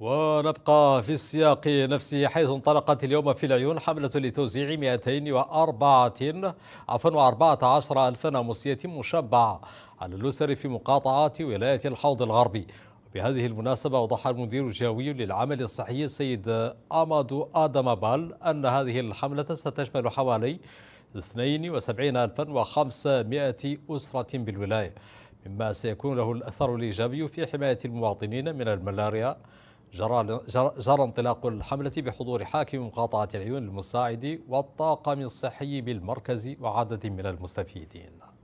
ونبقى في السياق نفسه حيث انطلقت اليوم في العيون حملة لتوزيع 204 عفوا 14 ألف ناموسية مشبعة على الأسر في مقاطعة ولاية الحوض الغربي بهذه المناسبة أوضح المدير الجوي للعمل الصحي السيد أمادو آدم بال أن هذه الحملة ستشمل حوالي 72500 أسرة بالولاية مما سيكون له الأثر الإيجابي في حماية المواطنين من الملاريا جرى, جرى انطلاق الحملة بحضور حاكم مقاطعة العيون المساعد والطاقم الصحي بالمركز وعدد من المستفيدين